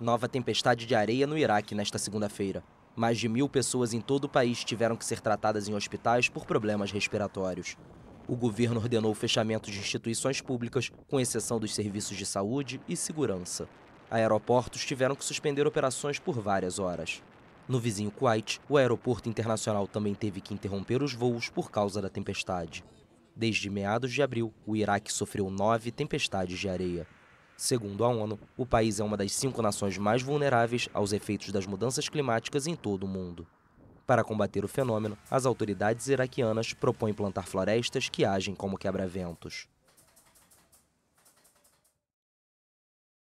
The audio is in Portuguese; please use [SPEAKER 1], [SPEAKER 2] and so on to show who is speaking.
[SPEAKER 1] nova tempestade de areia no Iraque nesta segunda-feira. Mais de mil pessoas em todo o país tiveram que ser tratadas em hospitais por problemas respiratórios. O governo ordenou o fechamento de instituições públicas, com exceção dos serviços de saúde e segurança. Aeroportos tiveram que suspender operações por várias horas. No vizinho Kuwait, o aeroporto internacional também teve que interromper os voos por causa da tempestade. Desde meados de abril, o Iraque sofreu nove tempestades de areia. Segundo a ONU, o país é uma das cinco nações mais vulneráveis aos efeitos das mudanças climáticas em todo o mundo. Para combater o fenômeno, as autoridades iraquianas propõem plantar florestas que agem como quebra-ventos.